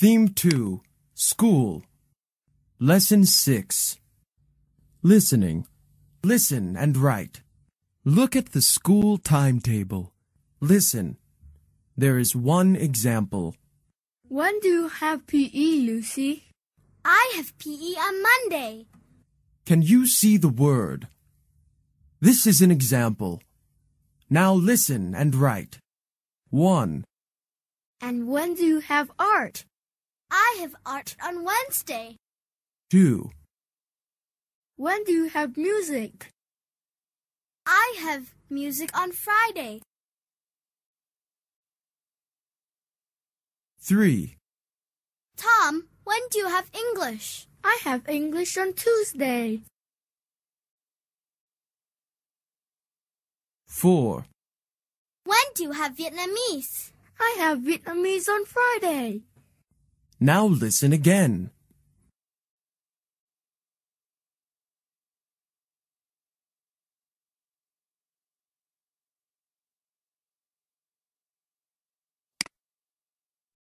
Theme 2 School Lesson 6 Listening Listen and write. Look at the school timetable. Listen. There is one example. When do you have PE, Lucy? I have PE on Monday. Can you see the word? This is an example. Now listen and write. 1. And when do you have art? I have art on Wednesday. 2. When do you have music? I have music on Friday. 3. Tom, when do you have English? I have English on Tuesday. 4. When do you have Vietnamese? I have Vietnamese on Friday. Now listen again.